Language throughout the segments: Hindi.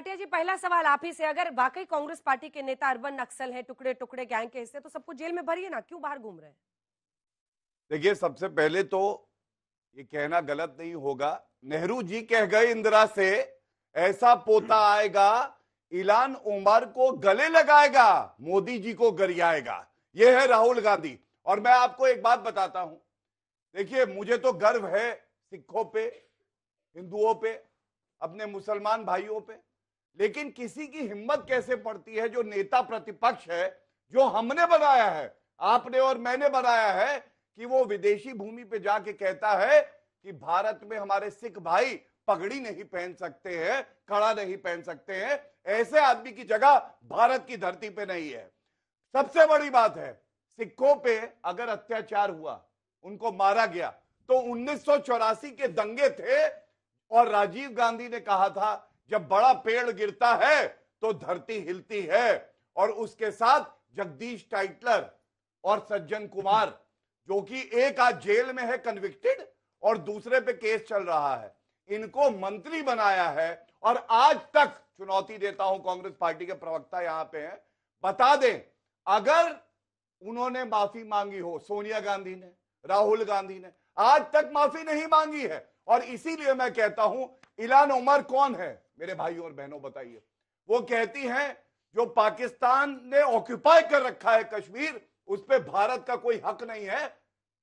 हटिया जी पहला सवाल आप ही से अगर वाकई कांग्रेस पार्टी के नेता अरबन नक्सल हैं टुकड़े टुकड़े गैंग के हिस्से तो सबको जेल में भरिए ना क्यों बाहर घूम रहे हैं देखिए सबसे पहले तो ये कहना गलत नहीं होगा नेहरू जी कह गए इंदिरा से ऐसा पोता आएगा इलान उमर को गले लगाएगा मोदी जी को गरियाएगा यह है राहुल गांधी और मैं आपको एक बात बताता हूं देखिए मुझे तो गर्व है सिखों पे हिंदुओं पे अपने मुसलमान भाइयों पे लेकिन किसी की हिम्मत कैसे पड़ती है जो नेता प्रतिपक्ष है जो हमने बनाया है आपने और मैंने बनाया है कि वो विदेशी भूमि पे जाके कहता है कि भारत में हमारे सिख भाई पगड़ी नहीं पहन सकते हैं कड़ा नहीं पहन सकते हैं ऐसे आदमी की जगह भारत की धरती पे नहीं है सबसे बड़ी बात है सिखों पे अगर अत्याचार हुआ उनको मारा गया तो उन्नीस के दंगे थे और राजीव गांधी ने कहा था जब बड़ा पेड़ गिरता है तो धरती हिलती है और उसके साथ जगदीश टाइटलर और सज्जन कुमार जो कि एक आज जेल में है कन्विक्टेड और दूसरे पे केस चल रहा है इनको मंत्री बनाया है और आज तक चुनौती देता हूं कांग्रेस पार्टी के प्रवक्ता यहां पे हैं बता दें अगर उन्होंने माफी मांगी हो सोनिया गांधी ने राहुल गांधी ने आज तक माफी नहीं मांगी है और इसीलिए मैं कहता हूं इलान उमर कौन है मेरे भाई और बहनों बताइए वो कहती हैं जो पाकिस्तान ने ऑक्यूपाई कर रखा है कश्मीर उस पर भारत का कोई हक नहीं है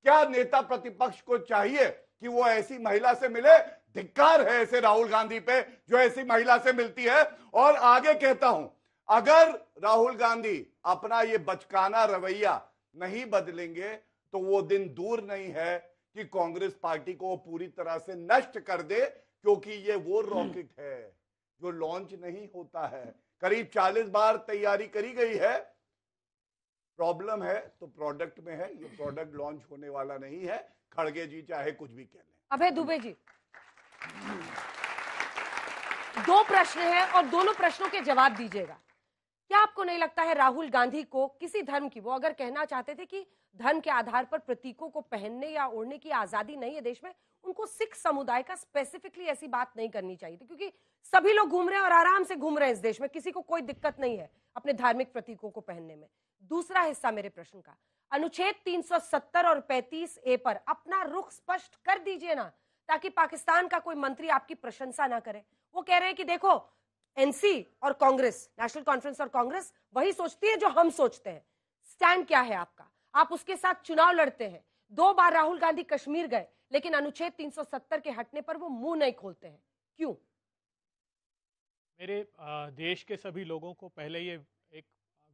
क्या नेता प्रतिपक्ष को चाहिए कि वो ऐसी महिला से मिले धिक्कार है ऐसे राहुल गांधी पे जो ऐसी महिला से मिलती है और आगे कहता हूं अगर राहुल गांधी अपना ये बचकाना रवैया नहीं बदलेंगे तो वो दिन दूर नहीं है कि कांग्रेस पार्टी को पूरी तरह से नष्ट कर दे क्योंकि ये वो रॉकेट है जो लॉन्च नहीं होता है करीब 40 बार तैयारी करी गई है प्रॉब्लम है तो प्रोडक्ट में है ये प्रोडक्ट लॉन्च होने वाला नहीं है खड़गे जी चाहे कुछ भी कह लें अभय दुबे जी दो प्रश्न हैं और दोनों प्रश्नों के जवाब दीजिएगा क्या आपको नहीं लगता है राहुल गांधी को किसी धर्म की वो अगर कहना चाहते थे कि धर्म के आधार पर प्रतीकों को पहनने या ओढ़ने की आजादी नहीं है देश में उनको सिख समुदाय का स्पेसिफिकली ऐसी बात नहीं करनी चाहिए क्योंकि सभी लोग घूम रहे हैं और आराम से घूम रहे हैं इस देश में किसी को कोई दिक्कत नहीं है अपने धार्मिक प्रतीकों को पहनने में दूसरा हिस्सा मेरे प्रश्न का अनुच्छेद 370 और 35 ए पर अपना रुख स्पष्ट कर दीजिए ना ताकि पाकिस्तान का कोई मंत्री आपकी प्रशंसा ना करे वो कह रहे हैं कि देखो एनसी और कांग्रेस नेशनल कॉन्फ्रेंस और कांग्रेस वही सोचती है जो हम सोचते हैं स्टैंड क्या है आपका आप उसके साथ चुनाव लड़ते हैं दो बार राहुल गांधी कश्मीर गए लेकिन अनुच्छेद 370 के हटने पर वो मुंह नहीं खोलते हैं क्यों मेरे देश के सभी लोगों को पहले ये एक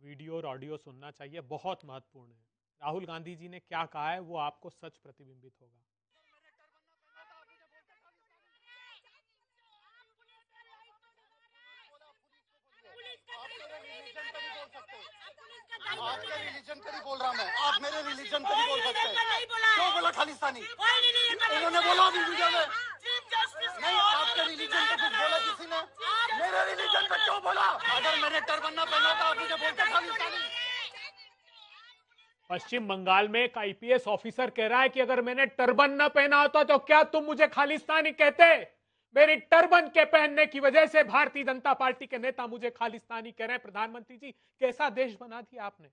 वीडियो और ऑडियो सुनना चाहिए बहुत महत्वपूर्ण है राहुल गांधी जी ने क्या कहा है वो आपको सच प्रतिबिंबित होगा आपका रिलीजन पे भी बोल रहा मैं आप मेरे रिलीजन पे भी बोल सकते हैं क्यों बोला खालिस्तानी उन्होंने बोला अभी वीडियो में नहीं आपके रिलीजन पे कुछ बोला किसी ने मेरे रिलीजन पे क्यों बोला अगर मैंने टर्बन ना पहना था आप मुझे बोलते खालिस्तानी पश्चिम बंगाल में एक आईपीएस ऑफिसर कह रहा है कि अगर मैंने टर्बन न पहना होता तो क्या तुम मुझे खालिस्तानी कहते मेरी टर्बन के पहनने की वजह से भारतीय जनता पार्टी के नेता मुझे खालिस्तानी कह रहे हैं प्रधानमंत्री जी कैसा देश बना दिया आपने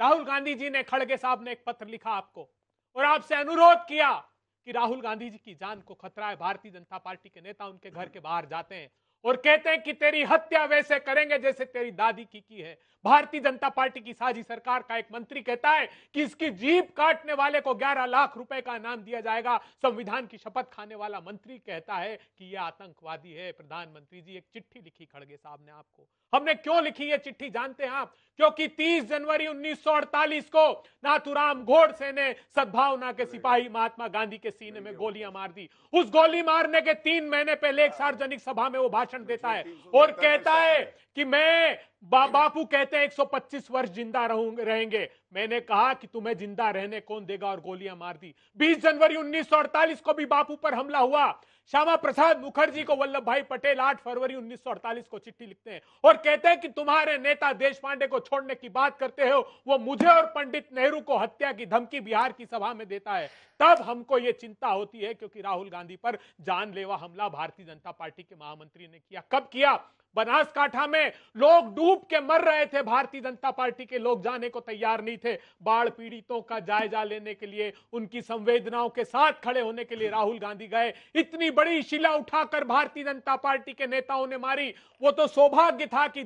राहुल गांधी जी ने खड़गे साहब ने एक पत्र लिखा आपको और आपसे अनुरोध किया कि राहुल गांधी जी की जान को खतरा है भारतीय जनता पार्टी के नेता उनके घर के बाहर जाते हैं और कहते हैं कि तेरी हत्या वैसे करेंगे जैसे तेरी दादी की की है भारतीय जनता पार्टी की साझी सरकार का एक मंत्री कहता है कि इसकी जीप काटने वाले को 11 लाख रुपए का इनाम दिया जाएगा संविधान की शपथ खाने वाला मंत्री कहता है कि यह आतंकवादी है प्रधानमंत्री जी एक चिट्ठी लिखी खड़गे साहब ने आपको हमने क्यों लिखी ये चिट्ठी जानते हैं आप क्योंकि 30 जनवरी 1948 को नाथुराम घोड़से ने सद्भावना के सिपाही महात्मा गांधी के सीने में गोलियां मार दी उस गोली मारने के तीन महीने पहले एक सार्वजनिक सभा में वो भाषण देता है और कहता है कि मैं बा, बापू कहते हैं 125 वर्ष जिंदा रहेंगे मैंने कहा कि तुम्हें जिंदा रहने कौन देगा और गोलियां मार दी 20 जनवरी 1948 को भी बापू पर हमला हुआ श्यामा प्रसाद मुखर्जी को वल्लभ भाई पटेल 8 फरवरी 1948 को चिट्ठी लिखते हैं और कहते हैं कि तुम्हारे नेता देश पांडे को छोड़ने की बात करते हो वो मुझे और पंडित नेहरू को हत्या की धमकी बिहार की सभा में देता है तब हमको ये चिंता होती है क्योंकि राहुल गांधी पर जानलेवा हमला भारतीय जनता पार्टी के महामंत्री ने किया कब किया बनासकाठा में लोग डूब के मर रहे थे भारतीय जनता पार्टी के लोग जाने को तैयार नहीं थे बाढ़ पीड़ितों का जायजा लेने के लिए उनकी संवेदनाओं के साथ खड़े होने के लिए राहुल गांधी गए इतनी बड़ी शिला उठाकर भारतीय जनता पार्टी के नेताओं ने मारी वो तो सौभाग्य था कि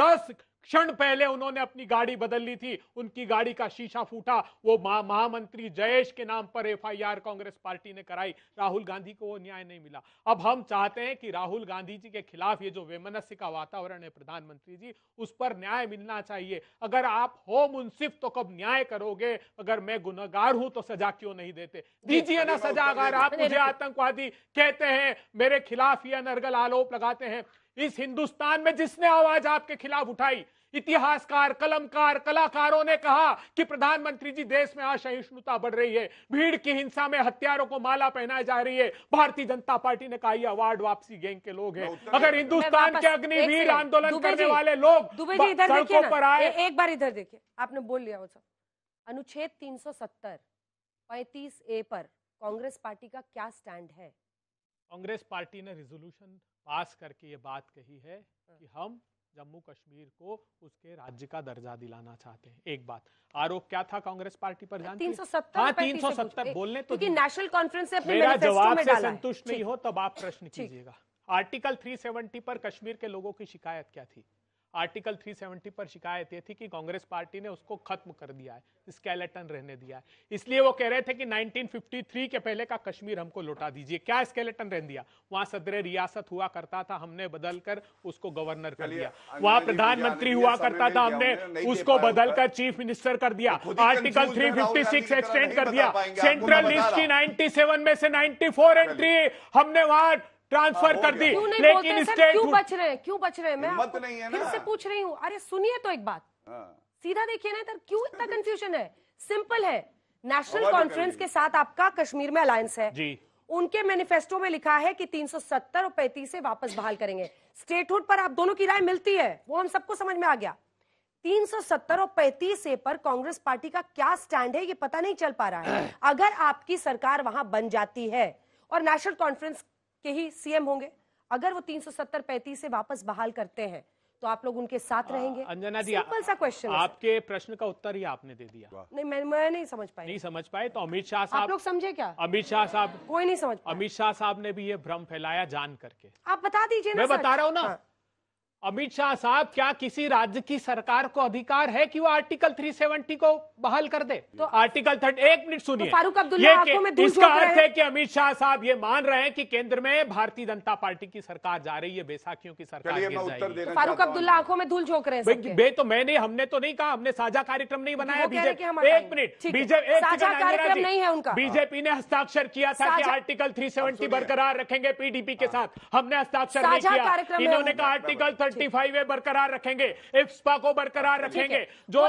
दस क्षण पहले उन्होंने अपनी गाड़ी बदल ली थी उनकी गाड़ी का शीशा फूटा वो महामंत्री जयेश के नाम पर एफआईआर कांग्रेस पार्टी ने कराई राहुल गांधी को वो न्याय नहीं मिला अब हम चाहते हैं कि राहुल गांधी जी के खिलाफ ये जो वेमनस्य का वातावरण है प्रधानमंत्री जी उस पर न्याय मिलना चाहिए अगर आप हो मुंसिफ तो कब न्याय करोगे अगर मैं गुनागार हूं तो सजा क्यों नहीं देते दीजिए ना सजा अगर आप मुझे आतंकवादी कहते हैं मेरे खिलाफ ये अनर्गल आरोप लगाते हैं इस हिंदुस्तान में जिसने आवाज आपके खिलाफ उठाई इतिहासकार कलमकार कलाकारों ने कहा कि प्रधानमंत्री जी देश में असहिष्णुता बढ़ रही है भीड़ की हिंसा में हत्यारों को माला पहनाई जा रही है भारतीय जनता पार्टी ने कहा यह अवार्ड वापसी गैंग के लोग हैं अगर हिंदुस्तान के अग्निवीर आंदोलन करने वाले लोग सड़कों पर आए एक बार इधर देखिए आपने बोल लिया हो अनुच्छेद 370 35 ए पर कांग्रेस पार्टी का क्या स्टैंड है कांग्रेस पार्टी ने रिजोल्यूशन पास करके ये बात कही है हाँ। कि हम जम्मू कश्मीर को उसके राज्य का दर्जा दिलाना चाहते हैं एक बात आरोप क्या था कांग्रेस पार्टी पर ध्यान तीन सौ सत्तर हाँ, तीन सौ सत्तर बोलने तो नेशनल कॉन्फ्रेंस से मेरा जवाब से संतुष्ट नहीं हो तब आप प्रश्न कीजिएगा आर्टिकल 370 पर कश्मीर के लोगों की शिकायत क्या थी आर्टिकल 370 पर शिकायत ये थी कि कांग्रेस पार्टी ने उसको खत्म कर दिया है स्केलेटन रहने दिया है इसलिए वो कह रहे थे कि 1953 के पहले का कश्मीर हमको लौटा दीजिए क्या स्केलेटन रहने दिया वहां सदर रियासत हुआ करता था हमने बदल कर उसको गवर्नर कर दिया वहां प्रधानमंत्री हुआ करता था हमने उसको बदलकर चीफ मिनिस्टर कर दिया तो आर्टिकल थ्री एक्सटेंड कर दिया सेंट्रल लिस्ट की नाइनटी में से नाइनटी एंट्री हमने वहां ट्रांसफर हाँ, कर दी लेकिन स्टेट क्यों बच रहे हैं क्यों बच रहे हैं मैं आपको नहीं है फिर से पूछ रही हूँ अरे सुनिए तो एक बात हाँ। सीधा देखिए ना इधर क्यों इतना कंफ्यूजन है सिंपल है नेशनल कॉन्फ्रेंस के साथ आपका कश्मीर में अलायंस है जी उनके मैनिफेस्टो में लिखा है कि 370 और 35 से वापस बहाल करेंगे स्टेटहुड पर आप दोनों की राय मिलती है वो हम सबको समझ में आ गया 370 और 35 से पर कांग्रेस पार्टी का क्या स्टैंड है ये पता नहीं चल पा रहा है अगर आपकी सरकार वहां बन जाती है और नेशनल कॉन्फ्रेंस के ही सीएम होंगे अगर वो तीन सौ से वापस बहाल करते हैं तो आप लोग उनके साथ रहेंगे अंजना जी सिंपल सा क्वेश्चन आपके प्रश्न का उत्तर ही आपने दे दिया नहीं मैं, मैं नहीं समझ पाई नहीं समझ पाए तो अमित शाह साहब आप लोग समझे क्या अमित शाह साहब कोई नहीं समझ अमित शाह साहब ने भी ये भ्रम फैलाया जान करके आप बता दीजिए मैं बता रहा हूँ ना हाँ। अमित शाह साहब क्या किसी राज्य की सरकार को अधिकार है कि वो आर्टिकल 370 को बहाल कर दे तो आर्टिकल थर्ट एक मिनट सुनिए तो फारूक अब्दुल्ला में इसका अर्थ है कि अमित शाह साहब ये मान रहे हैं कि केंद्र में भारतीय जनता पार्टी की सरकार जा रही है बैसाखियों की सरकार तो फारूक अब्दुल्ला आंखों में धूल झोंक रहे हैं बे तो मैंने हमने तो नहीं कहा हमने साझा कार्यक्रम नहीं तो बनाया बीजेपी एक मिनट बीजेपी कार्यक्रम नहीं है उनका बीजेपी ने हस्ताक्षर किया था कि आर्टिकल थ्री बरकरार रखेंगे पीडीपी के हाँ। साथ हमने हस्ताक्षर किया इन्होंने कहा आर्टिकल अच्छा। थर्टी फाइव ए बरकरार रखेंगे इफ्सपा को बरकरार रखेंगे जो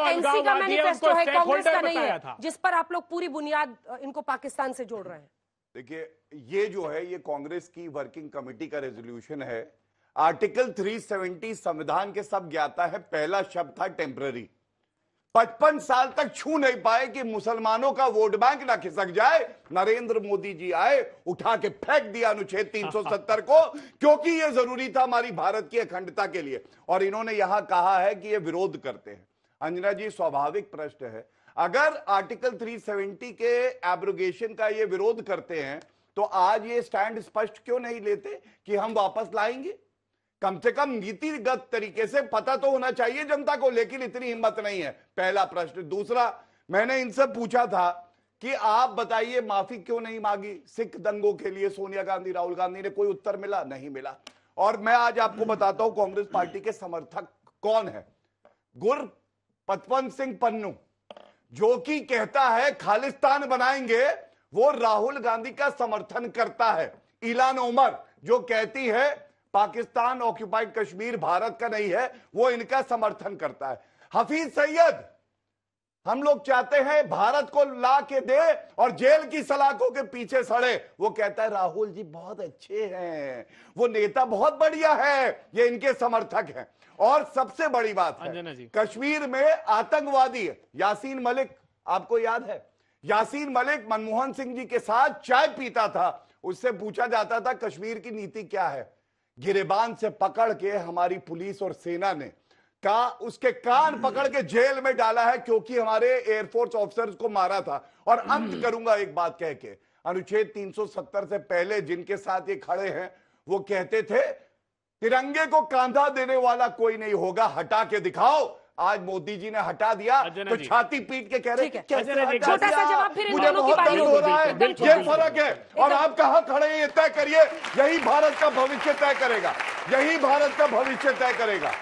जिस पर आप लोग पूरी बुनियाद इनको पाकिस्तान से जोड़ रहे हैं देखिए ये जो है ये कांग्रेस की वर्किंग कमेटी का रेजोल्यूशन है आर्टिकल 370 संविधान के सब ज्ञाता है पहला शब्द था टेम्पररी पचपन साल तक छू नहीं पाए कि मुसलमानों का वोट बैंक ना खिसक जाए नरेंद्र मोदी जी आए उठा के फेंक दिया अनुच्छेद 370 को क्योंकि यह जरूरी था हमारी भारत की अखंडता के लिए और इन्होंने यहां कहा है कि ये विरोध करते हैं अंजना जी स्वाभाविक प्रश्न है अगर आर्टिकल 370 के एब्रोगेशन का ये विरोध करते हैं तो आज ये स्टैंड स्पष्ट क्यों नहीं लेते कि हम वापस लाएंगे कम से कम नीतिगत तरीके से पता तो होना चाहिए जनता को लेकिन इतनी हिम्मत नहीं है पहला प्रश्न दूसरा मैंने इनसे पूछा था कि आप बताइए माफी क्यों नहीं मांगी सिख दंगों के लिए सोनिया गांधी राहुल गांधी ने कोई उत्तर मिला नहीं मिला और मैं आज आपको बताता हूं कांग्रेस पार्टी के समर्थक कौन है गुर पतवंत सिंह पन्नू जो कि कहता है खालिस्तान बनाएंगे वो राहुल गांधी का समर्थन करता है इलान उमर जो कहती है पाकिस्तान ऑक्यूपाइड कश्मीर भारत का नहीं है वो इनका समर्थन करता है हफीज सैयद हम लोग चाहते हैं भारत को ला के दे और जेल की सलाखों के पीछे सड़े वो कहता है राहुल जी बहुत अच्छे हैं वो नेता बहुत बढ़िया है ये इनके समर्थक हैं और सबसे बड़ी बात है कश्मीर में आतंकवादी यासीन मलिक आपको याद है यासीन मलिक मनमोहन सिंह जी के साथ चाय पीता था उससे पूछा जाता था कश्मीर की नीति क्या है गिरेबान से पकड़ के हमारी पुलिस और सेना ने का उसके कान पकड़ के जेल में डाला है क्योंकि हमारे एयरफोर्स ऑफिसर को मारा था और अंत हम्म। करूंगा एक बात कह के अनुच्छेद 370 से पहले जिनके साथ ये खड़े हैं वो कहते थे तिरंगे को कांधा देने वाला कोई नहीं होगा हटा के दिखाओ आज मोदी जी ने हटा दिया तो छाती पीट के कह रहे छोटा सा जवाब फिर मुझे बहुत हो रहा है ये फर्क है और आप कहा खड़े ये तय करिए यही भारत का भविष्य तय करेगा यही भारत का भविष्य तय करेगा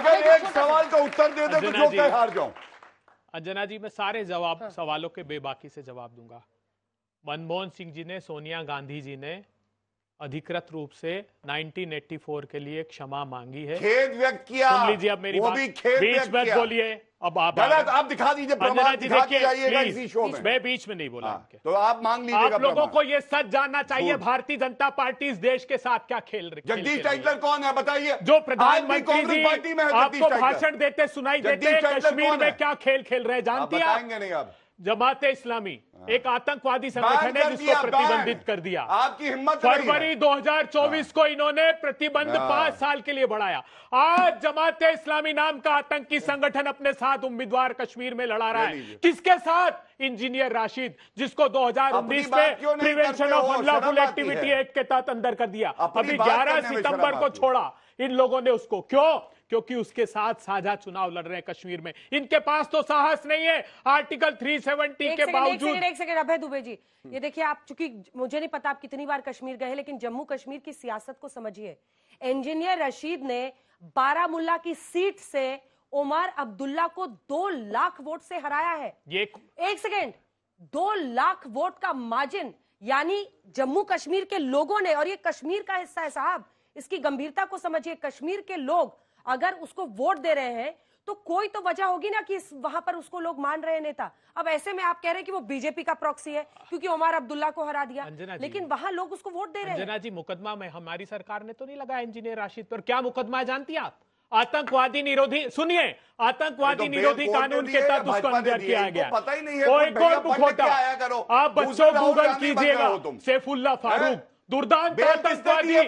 अगर एक सवाल का उत्तर दे दे तो जो कह हार जाऊं अंजना जी मैं सारे जवाब हाँ। सवालों के बेबाकी से जवाब दूंगा मनमोहन सिंह जी ने सोनिया गांधी जी ने अधिकृत रूप से 1984 के लिए क्षमा मांगी है खेद व्यक्त किया सुन लीजिए अब मेरी वो भी खेद बीच में बोलिए अब आप गलत आप दिखा दीजिए प्रमाण दिखा जाइएगा इसी शो में मैं बीच में नहीं बोला आ, हाँ, तो आप मांग लीजिए आप लोगों को ये सच जानना चाहिए भारतीय जनता पार्टी इस देश के साथ क्या खेल रही है जगदीश टाइटलर कौन है बताइए जो प्रधानमंत्री पार्टी में आपको भाषण देते सुनाई देते कश्मीर में क्या खेल खेल रहे जानती है नहीं आप जमात इस्लामी हाँ। एक आतंकवादी संगठन है जिसको प्रतिबंधित कर दिया आपकी हिम्मत फरवरी 2024 हाँ। को इन्होंने प्रतिबंध हाँ। पांच साल के लिए बढ़ाया आज जमात इस्लामी नाम का आतंकी संगठन अपने साथ उम्मीदवार कश्मीर में लड़ा रहा है किसके साथ इंजीनियर राशिद जिसको दो हजार उन्नीस में prevention of unlawful activity act के तहत अंदर कर दिया अभी ग्यारह सितंबर को छोड़ा इन लोगों ने उसको क्यों क्योंकि उसके साथ साझा चुनाव लड़ रहे हैं कश्मीर में इनके पास तो साहस नहीं है आर्टिकल 370 के बावजूद एक सेकंड अभय दुबे जी ये देखिए आप चूंकि मुझे नहीं पता आप कितनी बार कश्मीर गए लेकिन जम्मू कश्मीर की सियासत को समझिए इंजीनियर रशीद ने बारामुल्ला की सीट से उमर अब्दुल्ला को दो लाख वोट से हराया है ये एक सेकेंड दो लाख वोट का मार्जिन यानी जम्मू कश्मीर के लोगों ने और ये कश्मीर का हिस्सा है साहब इसकी गंभीरता को समझिए कश्मीर के लोग अगर उसको वोट दे रहे हैं तो कोई तो वजह होगी ना कि वहां पर उसको लोग मान रहे नेता अब ऐसे में आप कह रहे हैं कि वो बीजेपी का प्रॉक्सी है क्योंकि उमर अब्दुल्ला को हरा दिया लेकिन वहां लोग उसको वोट दे रहे हैं जी मुकदमा में हमारी सरकार ने तो नहीं लगाया इंजीनियर राशिद पर क्या मुकदमा जानती आप आतंकवादी निरोधी सुनिए आतंकवादी तो निरोधी कानून के तहत उसको अंदर किया गया पता ही नहीं है तो कोई मुखोटा आप बच्चों गूगल कीजिएगा सैफुल्ला फारूक दुर्दांत आतंकवादी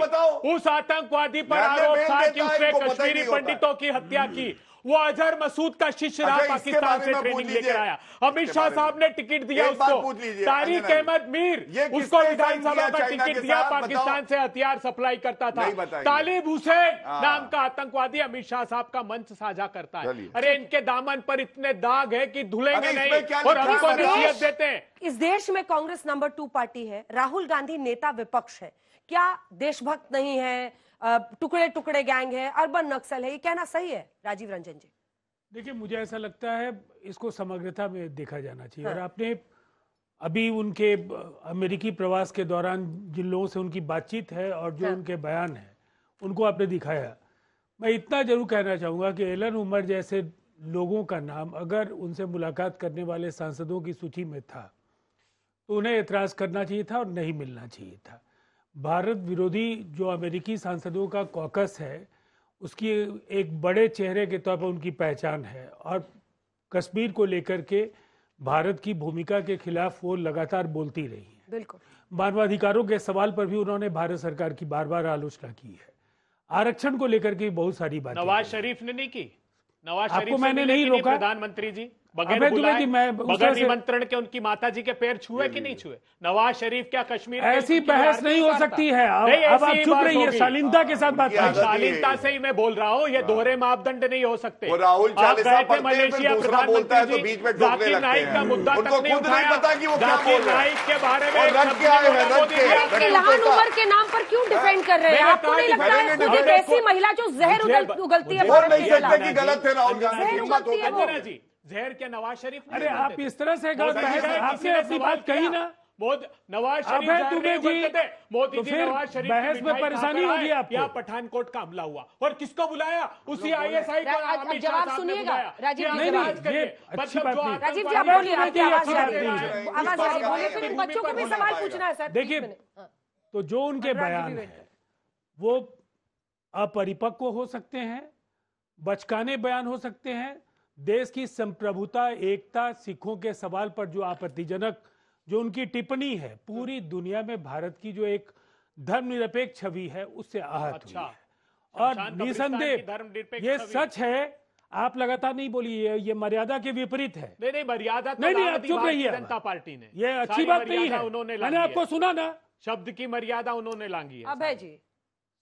उस आतंकवादी पर आरोप था कि उसने कश्मीरी पंडितों की हत्या की वो अजहर मसूद का शिष्य रहा अच्छा, पाकिस्तान से ट्रेनिंग लेकर आया अमित शाह साहब ने टिकट दिया उसको तारीख अहमद मीर उसको विधानसभा का टिकट दिया पाकिस्तान से हथियार सप्लाई करता था तालिब हुसैन हाँ। नाम का आतंकवादी अमित शाह साहब का मंच साझा करता है अरे इनके दामन पर इतने दाग है कि धुलेंगे नहीं और हमको नसीहत देते हैं इस देश में कांग्रेस नंबर टू पार्टी है राहुल गांधी नेता विपक्ष है क्या देशभक्त नहीं है टुकड़े टुकड़े गैंग है अर्बन नक्सल है ये कहना सही है राजीव रंजन जी देखिए मुझे ऐसा लगता है इसको समग्रता में देखा जाना चाहिए और हाँ। आपने अभी उनके अमेरिकी प्रवास के दौरान जिन लोगों से उनकी बातचीत है और जो हाँ। उनके बयान है उनको आपने दिखाया मैं इतना जरूर कहना चाहूँगा कि एलन उमर जैसे लोगों का नाम अगर उनसे मुलाकात करने वाले सांसदों की सूची में था तो उन्हें एतराज़ करना चाहिए था और नहीं मिलना चाहिए था भारत विरोधी जो अमेरिकी सांसदों का कॉकस है उसकी एक बड़े चेहरे के तौर पर उनकी पहचान है और कश्मीर को लेकर के भारत की भूमिका के खिलाफ वो लगातार बोलती रही है बिल्कुल मानवाधिकारों के सवाल पर भी उन्होंने भारत सरकार की बार बार आलोचना की है आरक्षण को लेकर के बहुत सारी बात नवाज शरीफ ने नहीं की नवाज शरीफ आपको मैंने नहीं रोका प्रधानमंत्री जी बगैर निमंत्रण के उनकी माता जी के पैर छुए कि नहीं छुए नवाज शरीफ क्या कश्मीर ऐसी बहस नहीं हो सकती है अब, अब आप चुप रहिए शालीनता के साथ बात शालीनता से ही मैं बोल रहा हूँ ये हाँ। दोहरे मापदंड नहीं हो सकते राहुल मलेशिया तो प्रधानमंत्री जाकिर नाइक का मुद्दा जाकिर नाइक के बारे में के नाम पर क्यों डिपेंड कर रहे हैं आपको नहीं लगता है ऐसी महिला जो जहर उगलती है गलत है राहुल गांधी तो तो- जी जहर क्या नवाज शरीफ अरे आप इस तरह से आपने ऐसी बात कही ना नवाज शरीफ तुम्हें जी मोदी तो जी नवाज शरीफ बहस में परेशानी होगी आप यहाँ पठानकोट का हमला हुआ और किसको बुलाया उसी आईएसआई को अच्छा, जवाब सुनिएगा राजीव जी राजीव जी आप बोलिए फिर बच्चों को भी सवाल पूछना है सर देखिए हाँ। तो जो उनके बयान है वो अपरिपक्व हो सकते हैं बचकाने बयान हो सकते हैं देश की संप्रभुता एकता सिखों के सवाल पर जो आपत्तिजनक जो उनकी टिप्पणी है पूरी दुनिया में भारत की जो एक धर्मनिरपेक्ष छवि है उससे आहत अच्छा। हुई है और निसंदेह ये सच है आप लगातार नहीं बोलिए ये मर्यादा के विपरीत है नहीं नहीं मर्यादा तो नहीं नहीं चुप रहिए जनता पार्टी ने ये अच्छी बात नहीं है उन्होंने मैंने आपको सुना ना शब्द की मर्यादा उन्होंने लांगी है अभय जी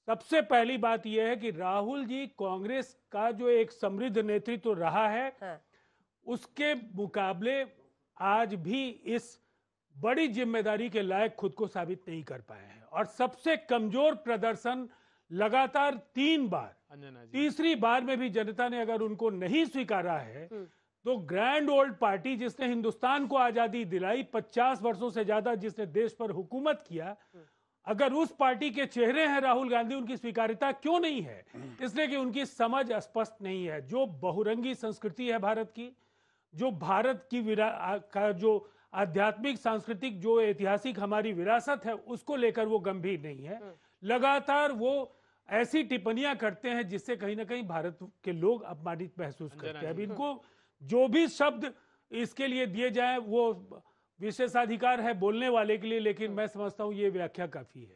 सबसे पहली बात यह है कि राहुल जी कांग्रेस का जो एक समृद्ध नेतृत्व तो रहा है हाँ। उसके मुकाबले आज भी इस बड़ी जिम्मेदारी के लायक खुद को साबित नहीं कर पाए हैं और सबसे कमजोर प्रदर्शन लगातार तीन बार तीसरी बार में भी जनता ने अगर उनको नहीं स्वीकारा है हम्म। तो ग्रैंड ओल्ड पार्टी जिसने हिंदुस्तान को आजादी दिलाई 50 वर्षों से ज्यादा जिसने देश पर हुकूमत किया हम्म। अगर उस पार्टी के चेहरे हैं राहुल गांधी उनकी स्वीकारिता क्यों नहीं है इसलिए कि उनकी समझ स्पष्ट नहीं है जो बहुरंगी संस्कृति है भारत की जो भारत की का जो आध्यात्मिक सांस्कृतिक जो ऐतिहासिक हमारी विरासत है उसको लेकर वो गंभीर नहीं है लगातार वो ऐसी टिप्पणियां करते हैं जिससे कहीं ना कहीं भारत के लोग अपमानित महसूस करते हैं अब इनको जो भी शब्द इसके लिए दिए जाए वो विशेषाधिकार है बोलने वाले के लिए लेकिन मैं समझता हूँ ये व्याख्या काफी है